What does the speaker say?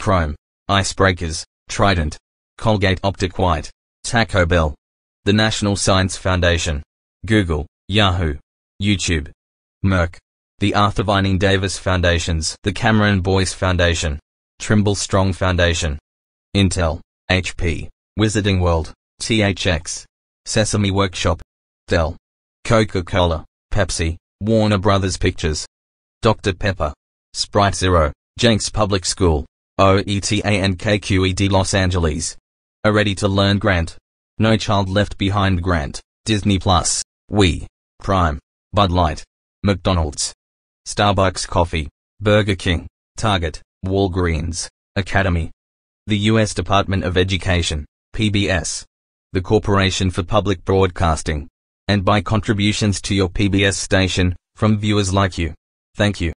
Chrome, Icebreakers, Trident, Colgate Optic White, Taco Bell, the National Science Foundation, Google, Yahoo, YouTube, Merck, the Arthur Vining Davis Foundations, the Cameron Boyce Foundation, Trimble Strong Foundation, Intel, HP, Wizarding World, THX, Sesame Workshop, Dell, Coca-Cola, Pepsi, Warner Brothers Pictures, Dr. Pepper, Sprite Zero, Jenks Public School, OETANKQED Los Angeles. A Ready to Learn Grant. No Child Left Behind Grant. Disney Plus. We. Prime. Bud Light. McDonald's. Starbucks Coffee. Burger King. Target. Walgreens. Academy. The U.S. Department of Education. PBS. The Corporation for Public Broadcasting. And by contributions to your PBS station, from viewers like you. Thank you.